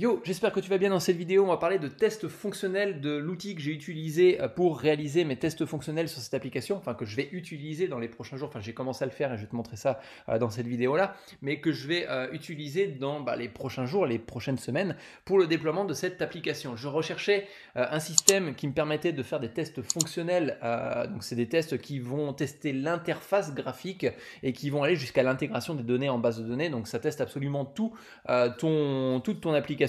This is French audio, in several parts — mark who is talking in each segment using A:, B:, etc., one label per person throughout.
A: Yo, j'espère que tu vas bien dans cette vidéo. On va parler de tests fonctionnels de l'outil que j'ai utilisé euh, pour réaliser mes tests fonctionnels sur cette application, enfin que je vais utiliser dans les prochains jours. Enfin, j'ai commencé à le faire et je vais te montrer ça euh, dans cette vidéo-là, mais que je vais euh, utiliser dans bah, les prochains jours, les prochaines semaines pour le déploiement de cette application. Je recherchais un système qui me permettait de faire des tests fonctionnels. donc, c'est des tests qui vont tester l'interface graphique et qui vont aller jusqu'à l'intégration des données en base de données. Donc, ça teste absolument tout, ton, toute ton application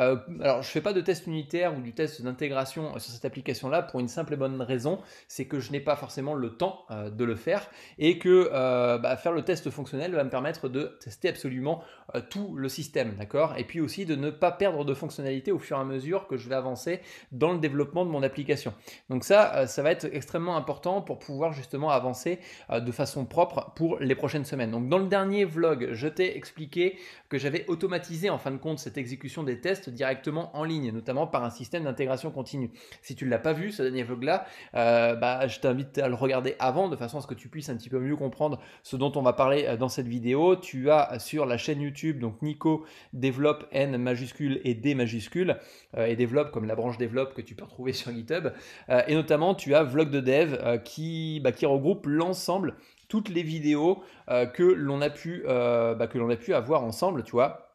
A: euh, alors, je ne fais pas de test unitaire ou du test d'intégration euh, sur cette application-là pour une simple et bonne raison, c'est que je n'ai pas forcément le temps euh, de le faire et que bah, faire le test fonctionnel va me permettre de tester absolument tout le système, d'accord Et puis aussi de ne pas perdre de fonctionnalité au fur et à mesure que je vais avancer dans le développement de mon application. Donc ça, ça va être extrêmement important pour pouvoir justement avancer de façon propre pour les prochaines semaines. Donc dans le dernier vlog, je t'ai expliqué que j'avais automatisé en fin de compte cette exécution des tests directement en ligne, notamment par un système d'intégration continue. Si tu ne l'as pas vu, ce dernier vlog-là, euh, bah, je t'invite à le regarder avant, de façon à ce que tu puisses un petit peu mieux comprendre ce dont on va parler euh, dans cette vidéo. Tu as sur la chaîne YouTube, donc Nico développe N majuscule et D majuscule, euh, et développe comme la branche développe que tu peux retrouver sur GitHub. et notamment, tu as Vlog de Dev bah, qui, regroupe l'ensemble toutes les vidéos bah, que l'on a pu avoir ensemble tu vois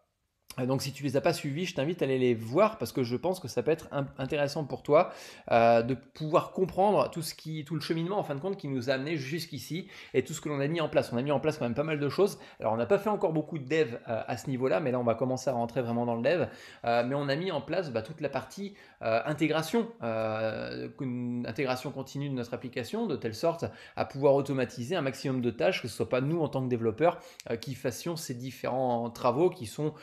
A: donc si tu les as pas suivis, je t'invite à aller les voir parce que je pense que ça peut être intéressant pour toi euh, de pouvoir comprendre tout ce qui, tout le cheminement en fin de compte qui nous a amené jusqu'ici et tout ce que l'on a mis en place. On a mis en place quand même pas mal de choses. Alors on n'a pas fait encore beaucoup de dev euh, à ce niveau-là, mais là on va commencer à rentrer vraiment dans le dev. Euh, mais on a mis en place bah, toute la partie intégration, intégration continue de notre application de telle sorte à pouvoir automatiser un maximum de tâches, que ce soit pas nous en tant que développeurs qui fassions ces différents travaux qui sont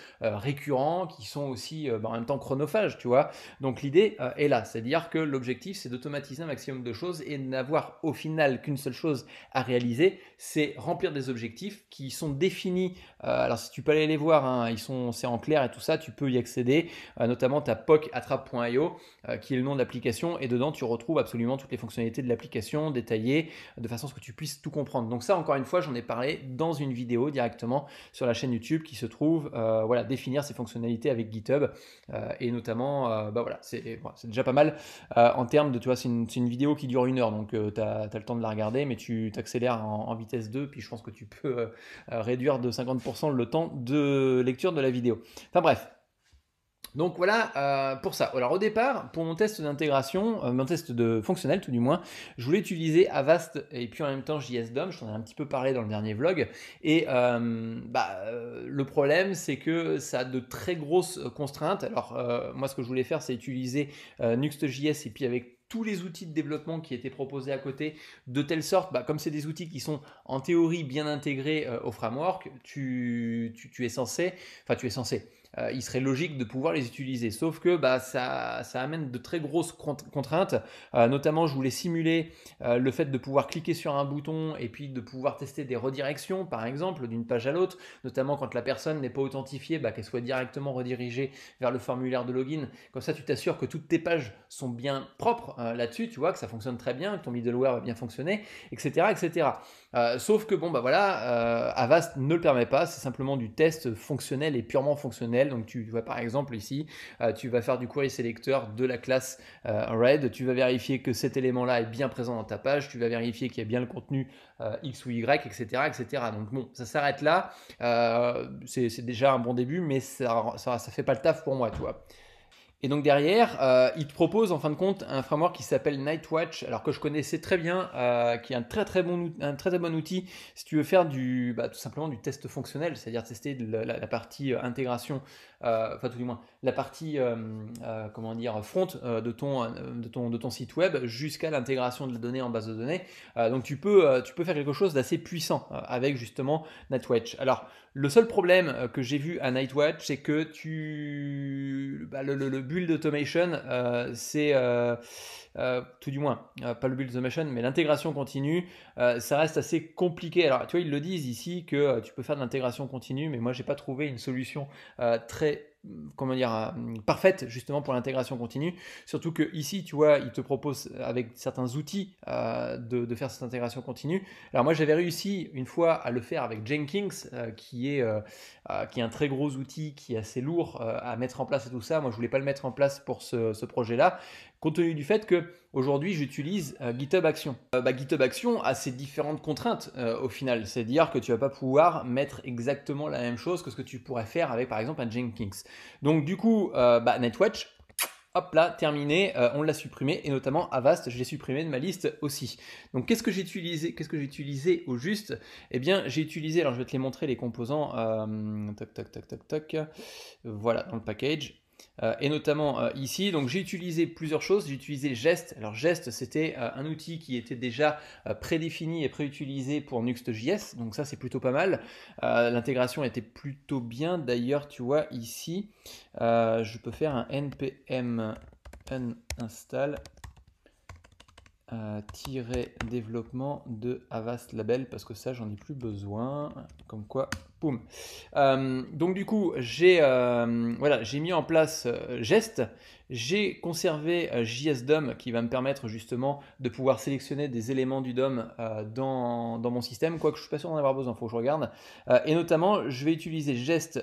A: récurrents, qui sont aussi euh, bah, en même temps chronophages, tu vois. Donc l'idée euh, est là, c'est-à-dire que l'objectif c'est d'automatiser un maximum de choses et n'avoir au final qu'une seule chose à réaliser, c'est remplir des objectifs qui sont définis. Euh, alors si tu peux aller les voir, hein, ils sont c'est en clair et tout ça, tu peux y accéder. notamment ta pocattrape.io qui est le nom de l'application et dedans tu retrouves absolument toutes les fonctionnalités de l'application détaillées de façon à ce que tu puisses tout comprendre. Donc ça encore une fois, j'en ai parlé dans une vidéo directement sur la chaîne YouTube qui se trouve voilà définie finir ses fonctionnalités avec GitHub. Euh, et notamment, euh, bah voilà, c'est déjà pas mal euh, en termes de, tu vois, c'est une, vidéo qui dure une heure, donc tu as, le temps de la regarder, mais tu t'accélères en, en, vitesse 2, puis je pense que tu peux réduire de 50% le temps de lecture de la vidéo. Enfin bref, donc voilà euh, pour ça. Alors au départ, pour mon test d'intégration, euh, mon test de fonctionnel tout du moins, je voulais utiliser Avast et puis en même temps JSDOM, je t'en ai un petit peu parlé dans le dernier vlog. Et euh, bah, le problème c'est que ça a de très grosses contraintes. Alors moi ce que je voulais faire c'est utiliser Nuxt.js et puis avec tous les outils de développement qui étaient proposés à côté, de telle sorte, bah, comme c'est des outils qui sont en théorie bien intégrés au framework, tu es censé, enfin tu es censé, euh, il serait logique de pouvoir les utiliser. Sauf que bah, ça, amène de très grosses contraintes. Euh, notamment, je voulais simuler euh, le fait de pouvoir cliquer sur un bouton et puis de pouvoir tester des redirections, par exemple, d'une page à l'autre. Notamment quand la personne n'est pas authentifiée, bah, qu'elle soit directement redirigée vers le formulaire de login. Comme ça, tu t'assures que toutes tes pages sont bien propres là-dessus, tu vois, que ça fonctionne très bien, que ton middleware va bien fonctionner, etc. etc. sauf que, bon, bah voilà, Avast ne le permet pas. C'est simplement du test fonctionnel et purement fonctionnel donc tu vois par exemple ici, euh, tu vas faire du query sélecteur de la classe euh, red, tu vas vérifier que cet élément-là est bien présent dans ta page, tu vas vérifier qu'il y a bien le contenu euh, X ou Y, etc. etc. Donc bon, ça s'arrête là, c'est déjà un bon début, mais ça ne fait pas le taf pour moi, toi et donc derrière, euh, il te propose en fin de compte un framework qui s'appelle Nightwatch, alors que je connaissais très bien, euh, qui est un très très, bon, un très bon outil si tu veux faire du, bah, tout simplement du test fonctionnel, c'est-à-dire tester la, partie euh, intégration, enfin tout du moins la partie comment dire front de ton, de, ton, site web jusqu'à l'intégration de la donnée en base de données. donc tu peux, tu peux faire quelque chose d'assez puissant avec justement Nightwatch. Alors le seul problème euh, que j'ai vu à Nightwatch, c'est que tu, bah, le, build automation, euh, c'est euh, tout du moins, pas le build automation, mais l'intégration continue, ça reste assez compliqué. Alors, tu vois, ils le disent ici que tu peux faire de l'intégration continue, mais moi, je n'ai pas trouvé une solution très comment dire, euh, parfaite justement pour l'intégration continue. Surtout que ici, tu vois, il te propose avec certains outils euh, de, faire cette intégration continue. Alors moi, j'avais réussi une fois à le faire avec Jenkins, euh, qui, est, qui est un très gros outil, qui est assez lourd à mettre en place et tout ça. Moi, je voulais pas le mettre en place pour ce projet-là compte tenu du fait que aujourd'hui j'utilise euh, GitHub Action. Euh, bah, GitHub Action a ses différentes contraintes euh, au final, c'est-à-dire que tu vas pas pouvoir mettre exactement la même chose que ce que tu pourrais faire avec par exemple un Jenkins. Donc du coup, bah, NetWatch, Hop là, terminé, on l'a supprimé, et notamment Avast, je l'ai supprimé de ma liste aussi. Donc qu'est-ce que j'ai utilisé Qu'est-ce que j'ai utilisé au juste Eh bien j'ai utilisé, alors je vais te les montrer les composants, toc toc toc voilà dans le package, euh, et notamment euh, ici. Donc j'ai utilisé plusieurs choses. J'ai utilisé Gest. Alors Gest, c'était euh, un outil qui était déjà prédéfini et préutilisé pour Nuxt.js. Donc ça, c'est plutôt pas mal. L'intégration était plutôt bien. D'ailleurs, tu vois ici, je peux faire un npm install développement de Avast Label parce que ça j'en ai plus besoin comme quoi euh, donc du coup, j'ai euh, voilà, j'ai mis en place euh, GEST, J'ai conservé JSDOM qui va me permettre justement de pouvoir sélectionner des éléments du DOM dans, mon système, quoique je ne suis pas sûr d'en avoir besoin, il faut que je regarde. et notamment, je vais utiliser GEST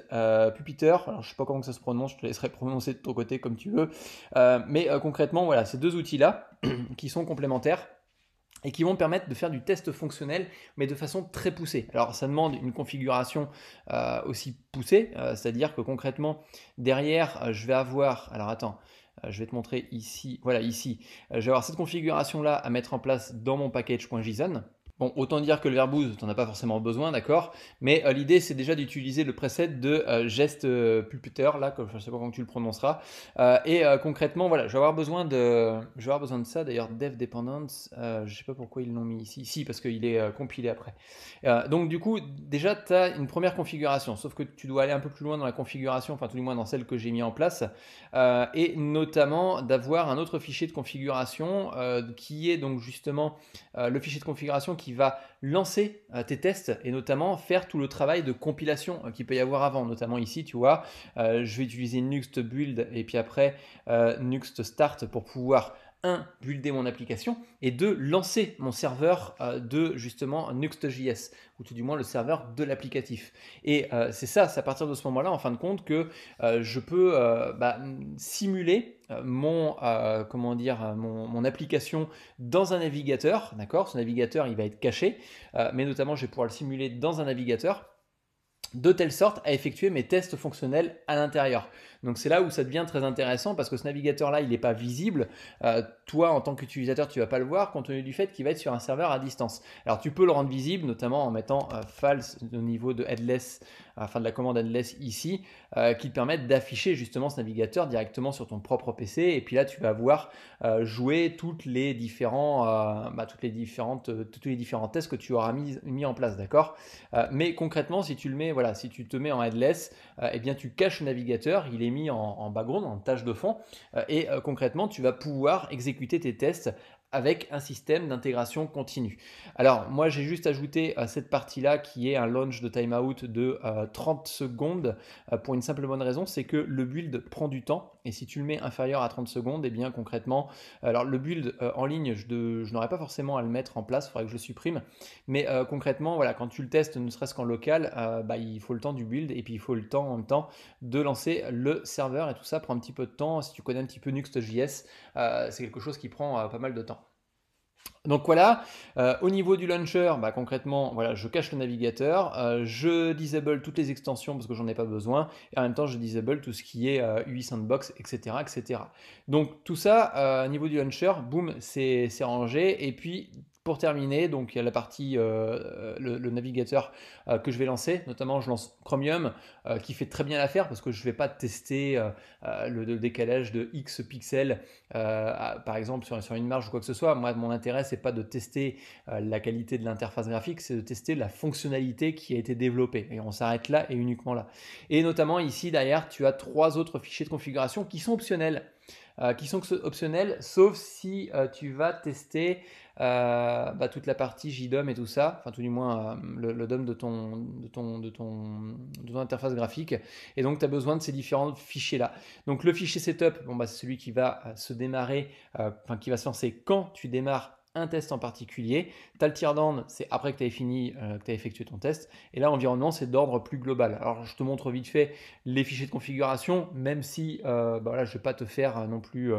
A: Pupiter. je ne sais pas comment ça se prononce, je te laisserai prononcer de ton côté comme tu veux. mais concrètement, voilà, ces deux outils-là qui sont complémentaires et qui vont permettre de faire du test fonctionnel, mais de façon très poussée. Alors ça demande une configuration euh, aussi poussée, euh, c'est-à-dire que concrètement, derrière, euh, je vais avoir... Alors attends, je vais te montrer ici, voilà ici, je vais avoir cette configuration-là à mettre en place dans mon package.json. Bon, autant dire que le verbose, tu n'en as pas forcément besoin, d'accord Mais euh, l'idée, c'est déjà d'utiliser le preset de euh, geste euh, pulpiteur, là, comme, je ne sais pas comment tu le prononceras. et concrètement, voilà, je vais avoir besoin de, je avoir besoin de ça. D'ailleurs, dev dependence, je ne sais pas pourquoi ils l'ont mis ici. Si, parce qu'il est compilé après. donc, du coup, déjà, tu as une première configuration, sauf que tu dois aller un peu plus loin dans la configuration, enfin, tout du moins dans celle que j'ai mis en place, et notamment d'avoir un autre fichier de configuration qui est donc justement le fichier de configuration qui va lancer euh, tes tests et notamment faire tout le travail de compilation euh, qu'il peut y avoir avant. Notamment ici, tu vois, euh, je vais utiliser Nuxt Build et puis après Nuxt Start pour pouvoir un, builder mon application et deux, lancer mon serveur euh, de justement Nuxt.js ou tout du moins le serveur de l'applicatif. Et euh, c'est ça, c'est à partir de ce moment-là, en fin de compte, que euh, je peux bah, simuler mon comment dire mon, application dans un navigateur, d'accord Ce navigateur, il va être caché, mais notamment, je vais pouvoir le simuler dans un navigateur de telle sorte à effectuer mes tests fonctionnels à l'intérieur. Donc c'est là où ça devient très intéressant parce que ce navigateur-là, il n'est pas visible. Euh, toi, en tant qu'utilisateur, tu vas pas le voir compte tenu du fait qu'il va être sur un serveur à distance. Alors tu peux le rendre visible, notamment en mettant euh, false au niveau de headless, enfin de la commande headless ici, euh, qui te permettent d'afficher justement ce navigateur directement sur ton propre PC. Et puis là, tu vas voir jouer toutes les différents, bah, toutes les différentes, tous les différents tests que tu auras mis, en place, d'accord Mais concrètement, si tu le mets, voilà, si tu te mets en headless, et eh bien tu caches le navigateur, il est mis en, background, en tâche de fond. Euh, et euh, concrètement, tu vas pouvoir exécuter tes tests avec un système d'intégration continue. Alors moi j'ai juste ajouté à euh, cette partie-là qui est un launch de timeout de 30 euh, secondes euh, pour une simple bonne raison, c'est que le build prend du temps et si tu le mets inférieur à 30 secondes, et eh bien concrètement, alors le build en ligne, je, je n'aurais pas forcément à le mettre en place, il faudrait que je le supprime, mais concrètement, voilà, quand tu le testes, ne serait-ce qu'en local, bah, il faut le temps du build et puis il faut le temps en même temps de lancer le serveur et tout ça prend un petit peu de temps. Si tu connais un petit peu Nuxt.js, c'est quelque chose qui prend pas mal de temps. Donc voilà, euh, au niveau du launcher, bah, concrètement, voilà, je cache le navigateur, euh, je disable toutes les extensions parce que j'en ai pas besoin, et en même temps je disable tout ce qui est UI euh, Sandbox, etc. etc. Donc tout ça, au niveau du launcher, boum, c'est rangé, et puis pour terminer, donc il y a la partie, euh, euh, le, navigateur euh, que je vais lancer, notamment je lance Chromium, qui fait très bien l'affaire parce que je ne vais pas tester le, décalage de X pixels, par exemple sur, une marge ou quoi que ce soit. Moi, mon intérêt, c'est pas de tester la qualité de l'interface graphique, c'est de tester la fonctionnalité qui a été développée. Et on s'arrête là et uniquement là. Et notamment ici, derrière, tu as trois autres fichiers de configuration qui sont optionnels. qui sont optionnels, sauf si tu vas tester euh, bah, toute la partie JDOM et tout ça, enfin tout du moins euh, le, DOM de ton, de, ton, de, ton, interface graphique. Et donc tu as besoin de ces différents fichiers-là. Donc le fichier setup, bon, bah, c'est celui qui va euh, se démarrer, qui va se lancer quand tu démarres un test en particulier. Tu as le teardown, c'est après que tu as fini, que tu as effectué ton test. Et là, environnement, c'est d'ordre plus global. Alors, je te montre vite fait les fichiers de configuration, même si bah, voilà, je ne vais pas te faire non plus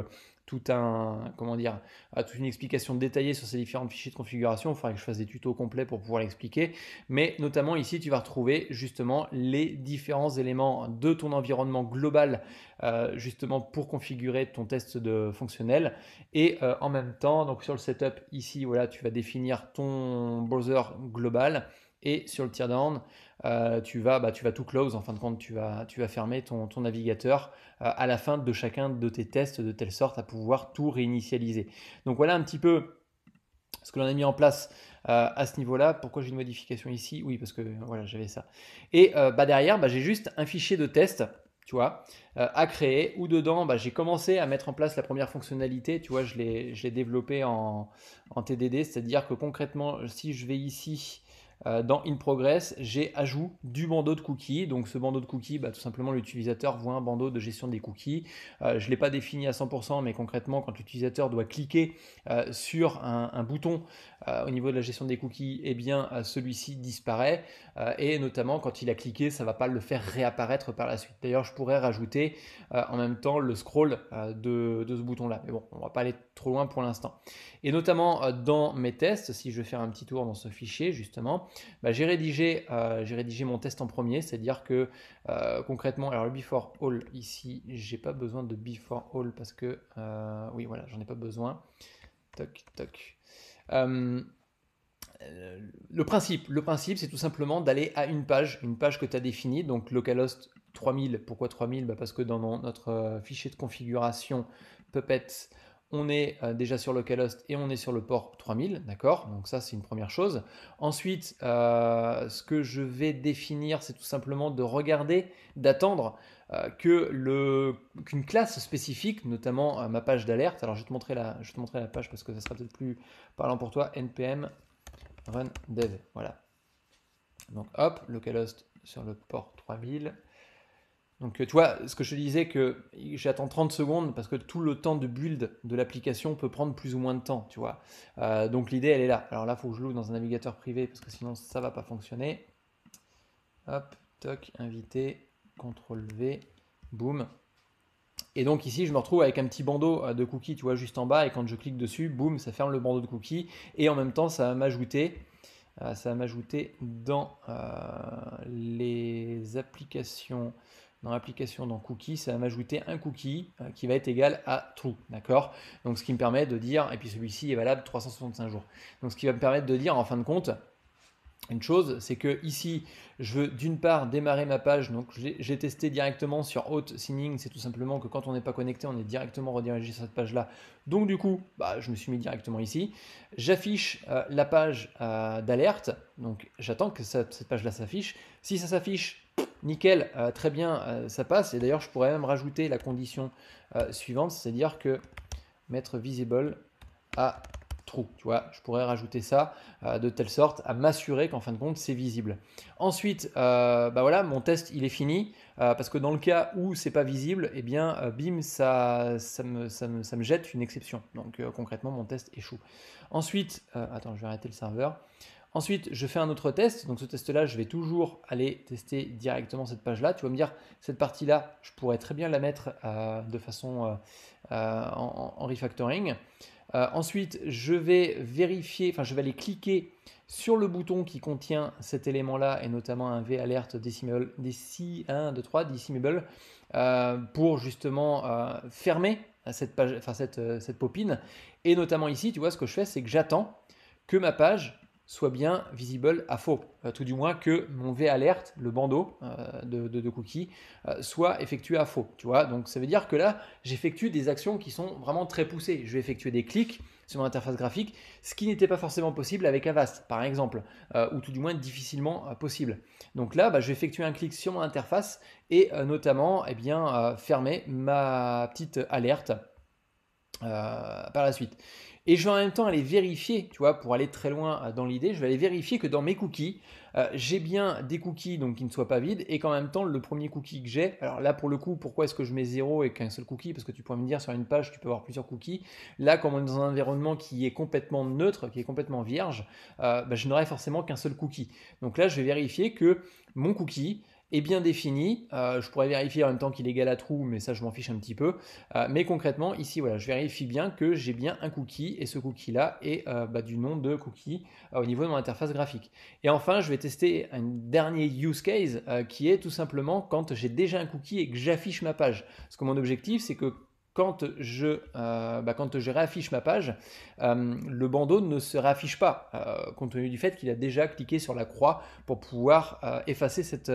A: tout un, comment dire, toute une explication détaillée sur ces différents fichiers de configuration. Il faudrait que je fasse des tutos complets pour pouvoir l'expliquer. Mais notamment ici, tu vas retrouver justement les différents éléments de ton environnement global, euh, justement pour configurer ton test de fonctionnel. Et euh, en même temps, donc sur le setup ici, voilà, tu vas définir ton browser global et sur le teardown, euh, tu, vas, bah, tu vas tout close, en fin de compte, tu vas, tu vas fermer ton, ton navigateur euh, à la fin de chacun de tes tests de telle sorte à pouvoir tout réinitialiser. Donc voilà un petit peu ce que l'on a mis en place euh, à ce niveau-là. Pourquoi j'ai une modification ici Oui, parce que voilà, j'avais ça. Et bah, derrière, bah, j'ai juste un fichier de test tu vois, à créer, où dedans, bah, j'ai commencé à mettre en place la première fonctionnalité, tu vois, je l'ai développée en, en TDD, c'est-à-dire que concrètement, si je vais ici euh, dans In Progress, j'ai ajout du bandeau de cookies. Donc ce bandeau de cookies, bah, tout simplement l'utilisateur voit un bandeau de gestion des cookies. Euh, je ne l'ai pas défini à 100%, mais concrètement, quand l'utilisateur doit cliquer euh, sur un, bouton au niveau de la gestion des cookies, eh bien celui-ci disparaît. et notamment quand il a cliqué, ça ne va pas le faire réapparaître par la suite. D'ailleurs, je pourrais rajouter en même temps le scroll de, de, ce bouton-là. Mais bon, on ne va pas aller trop loin pour l'instant. Et notamment dans mes tests, si je vais faire un petit tour dans ce fichier, justement, bah, euh, j'ai rédigé, mon test en premier, c'est-à-dire que euh, concrètement, alors le before all ici, j'ai pas besoin de before all parce que euh, oui voilà, j'en ai pas besoin. Toc toc. le principe, c'est tout simplement d'aller à une page, une page que tu as définie, donc localhost 3000. Pourquoi 3000 bah, Parce que dans notre fichier de configuration Puppet, on est euh, déjà sur localhost et on est sur le port 3000, d'accord Donc ça, c'est une première chose. Ensuite, euh, ce que je vais définir, c'est tout simplement de regarder, d'attendre euh, que le qu'une classe spécifique, notamment ma page d'alerte, alors je vais, te montrer la, je te montrer la page parce que ça sera peut-être plus parlant pour toi, npm run dev, voilà. Donc hop, localhost sur le port 3000, donc euh, tu vois, ce que je te disais, que j'attends 30 secondes parce que tout le temps de build de l'application peut prendre plus ou moins de temps, tu vois. Euh, donc l'idée, elle est là. Alors là, il faut que je loue dans un navigateur privé parce que sinon, ça va pas fonctionner. Hop, toc, invité, CTRL V, boum. Et donc ici, je me retrouve avec un petit bandeau euh, de cookies, tu vois, juste en bas. Et quand je clique dessus, boum, ça ferme le bandeau de cookies. Et en même temps, ça va m'ajouter ça va dans les applications dans l'application dans cookie, ça va m'ajouter un cookie euh, qui va être égal à true, d'accord Donc ce qui me permet de dire, et puis celui-ci est valable 365 jours. Donc ce qui va me permettre de dire en fin de compte, une chose, c'est que ici, je veux d'une part démarrer ma page. Donc, j'ai testé directement sur Hot Signing. C'est tout simplement que quand on n'est pas connecté, on est directement redirigé sur cette page-là. Donc, du coup, bah, je me suis mis directement ici. J'affiche euh, la page euh, d'alerte. Donc, j'attends que cette page-là s'affiche. Si ça s'affiche, nickel, euh, très bien, euh, ça passe. Et d'ailleurs, je pourrais même rajouter la condition euh, suivante, c'est-à-dire que mettre visible à true. Tu vois, je pourrais rajouter ça de telle sorte à m'assurer qu'en fin de compte, c'est visible. Ensuite, bah voilà, mon test, il est fini. parce que dans le cas où c'est pas visible, eh bien, bim, ça, ça, me, ça, me, ça, me, jette une exception. Donc concrètement, mon test échoue. Ensuite, attends, je vais arrêter le serveur. Ensuite, je fais un autre test. Donc ce test-là, je vais toujours aller tester directement cette page-là. Tu vas me dire, cette partie-là, je pourrais très bien la mettre euh, de façon euh, euh, en, refactoring. ensuite, je vais vérifier, enfin je vais aller cliquer sur le bouton qui contient cet élément-là, et notamment un V alerte DC, deci, 1, 2, 3, decimable, pour justement fermer cette, page, enfin, cette, cette popine. Et notamment ici, tu vois, ce que je fais, c'est que j'attends que ma page soit bien visible à faux. Euh, tout du moins que mon V-alert, le bandeau euh, de, cookies, cookie, euh, soit effectué à faux. Donc ça veut dire que là, j'effectue des actions qui sont vraiment très poussées. Je vais effectuer des clics sur mon interface graphique, ce qui n'était pas forcément possible avec Avast, par exemple, ou tout du moins difficilement possible. Donc là, bah, je vais effectuer un clic sur mon interface et notamment eh bien, fermer ma petite alerte euh, par la suite. Et je vais en même temps aller vérifier, tu vois, pour aller très loin euh, dans l'idée, je vais aller vérifier que dans mes cookies, euh, j'ai bien des cookies donc qui ne soient pas vides et qu'en même temps, le premier cookie que j'ai, alors là pour le coup, pourquoi est-ce que je mets zéro et qu'un seul cookie Parce que tu pourrais me dire sur une page, tu peux avoir plusieurs cookies. Là, quand on est dans un environnement qui est complètement neutre, qui est complètement vierge, bah, je n'aurai forcément qu'un seul cookie. Donc là, je vais vérifier que mon cookie, est bien défini. Euh, je pourrais vérifier en même temps qu'il est égal à true, mais ça je m'en fiche un petit peu. Euh, mais concrètement, ici, voilà, je vérifie bien que j'ai bien un cookie et ce cookie-là est euh, bah, du nom de cookie au niveau de mon interface graphique. Et enfin, je vais tester un dernier use case qui est tout simplement quand j'ai déjà un cookie et que j'affiche ma page. Parce que mon objectif, c'est que quand je, euh, bah, quand réaffiche ma page, euh, le bandeau ne se réaffiche pas, euh, compte tenu du fait qu'il a déjà cliqué sur la croix pour pouvoir effacer cet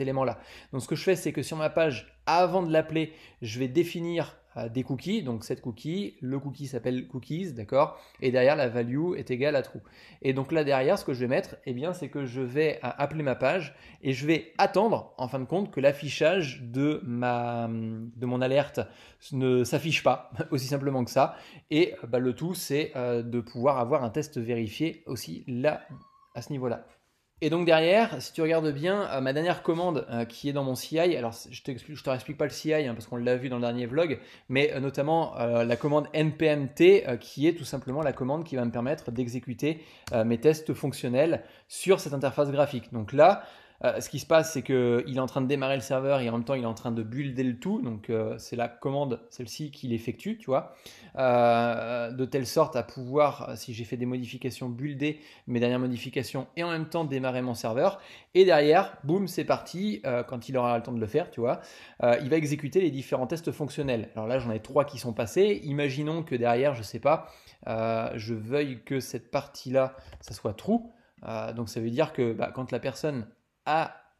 A: élément-là. Donc ce que je fais, c'est que sur ma page, avant de l'appeler, je vais définir euh, des cookies, donc cette cookie, le cookie s'appelle cookies, d'accord Et derrière, la value est égale à true. Et donc là, derrière, ce que je vais mettre, eh bien, c'est que je vais euh, appeler ma page et je vais attendre, en fin de compte, que l'affichage de, ma, de mon alerte ne s'affiche pas, aussi simplement que ça. Et euh, bah, le tout, c'est de pouvoir avoir un test vérifié aussi là, à ce niveau-là. Et donc derrière, si tu regardes bien, euh, ma dernière commande euh, qui est dans mon CI, alors je ne te réexplique pas le CI hein, parce qu'on l'a vu dans le dernier vlog, mais euh, notamment la commande npmt qui est tout simplement la commande qui va me permettre d'exécuter mes tests fonctionnels sur cette interface graphique. Donc là, euh, ce qui se passe, c'est qu'il est en train de démarrer le serveur et en même temps, il est en train de builder le tout. Donc, euh, c'est la commande, celle-ci, qu'il effectue, tu vois. Euh, de telle sorte à pouvoir, si j'ai fait des modifications, builder mes dernières modifications et en même temps démarrer mon serveur. Et derrière, boum, c'est parti. quand il aura le temps de le faire, tu vois, il va exécuter les différents tests fonctionnels. Alors là, j'en ai trois qui sont passés. Imaginons que derrière, je sais pas, je veuille que cette partie-là, ça soit true. donc ça veut dire que bah, quand la personne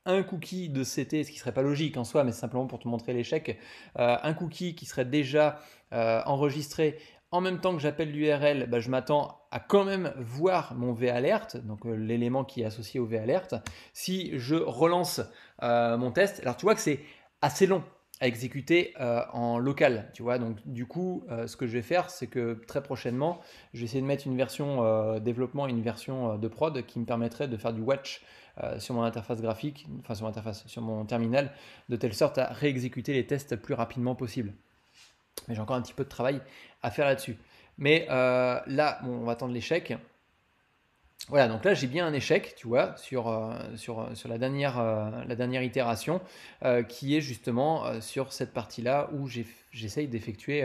A: un cookie de CT, ce qui serait pas logique en soi, mais simplement pour te montrer l'échec, euh, un cookie qui serait déjà euh, enregistré en même temps que j'appelle l'URL, bah, je m'attends à quand même voir mon alerte donc euh, l'élément qui est associé au V Alert. Si je relance mon test, alors tu vois que c'est assez long à exécuter en local, tu vois. Donc du coup, ce que je vais faire, c'est que très prochainement, je vais essayer de mettre une version développement et une version de prod qui me permettrait de faire du watch euh, sur mon interface graphique, enfin sur mon interface, sur mon terminal, de telle sorte à réexécuter les tests plus rapidement possible. Mais j'ai encore un petit peu de travail à faire là-dessus. Mais euh, là, on va attendre l'échec voilà, donc là j'ai bien un échec, tu vois, sur, euh, euh, la, dernière, euh, la dernière itération, qui est justement sur cette partie-là où j'essaye d'effectuer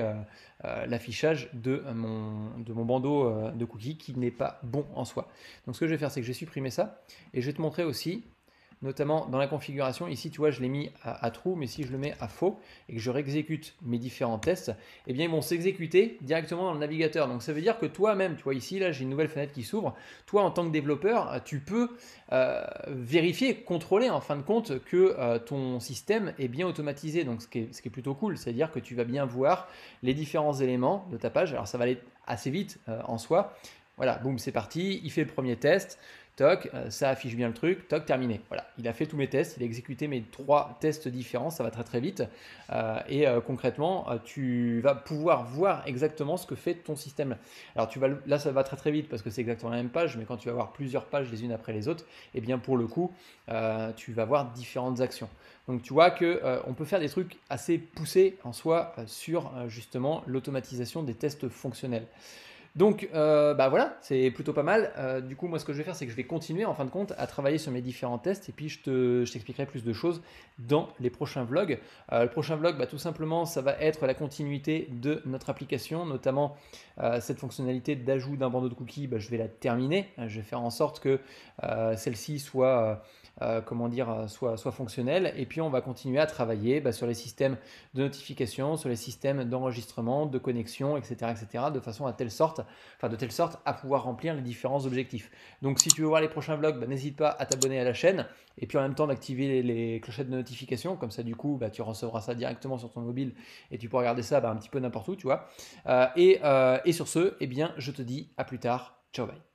A: l'affichage de mon, de mon bandeau de cookies qui n'est pas bon en soi. Donc ce que je vais faire, c'est que je vais supprimer ça, et je vais te montrer aussi notamment dans la configuration. Ici, tu vois, je l'ai mis à, true, mais si je le mets à faux et que je réexécute mes différents tests, eh bien, ils vont s'exécuter directement dans le navigateur. Donc, ça veut dire que toi-même, tu vois, ici, là, j'ai une nouvelle fenêtre qui s'ouvre. Toi, en tant que développeur, tu peux euh, vérifier, contrôler en fin de compte que euh, ton système est bien automatisé. Donc, ce qui est, plutôt cool, c'est-à-dire que tu vas bien voir les différents éléments de ta page. Alors, ça va aller assez vite euh, en soi. Voilà, boum, c'est parti. Il fait le premier test. Toc, euh, ça affiche bien le truc, toc, terminé. Voilà, il a fait tous mes tests, il a exécuté mes trois tests différents, ça va très très vite. Euh, et euh, concrètement, tu vas pouvoir voir exactement ce que fait ton système. Alors tu vas, là, ça va très très vite parce que c'est exactement la même page, mais quand tu vas voir plusieurs pages les unes après les autres, et eh bien pour le coup, tu vas voir différentes actions. Donc tu vois que on peut faire des trucs assez poussés en soi sur justement l'automatisation des tests fonctionnels. Donc euh, bah voilà, c'est plutôt pas mal. Euh, du coup, moi ce que je vais faire, c'est que je vais continuer en fin de compte à travailler sur mes différents tests et puis je, te, t'expliquerai plus de choses dans les prochains vlogs. Euh, le prochain vlog, bah, tout simplement, ça va être la continuité de notre application, notamment cette fonctionnalité d'ajout d'un bandeau de cookies, bah, je vais la terminer. Je vais faire en sorte que celle-ci soit euh, comment dire, euh, soit, soit fonctionnel. Et puis on va continuer à travailler bah, sur les systèmes de notification, sur les systèmes d'enregistrement, de connexion, etc., etc., de façon à telle sorte, enfin de telle sorte à pouvoir remplir les différents objectifs. Donc si tu veux voir les prochains vlogs, bah, n'hésite pas à t'abonner à la chaîne et puis en même temps d'activer les, clochettes de notification. Comme ça, du coup, bah, tu recevras ça directement sur ton mobile et tu pourras regarder ça un petit peu n'importe où, tu vois. Euh, et, sur ce, eh bien, je te dis à plus tard. Ciao, bye.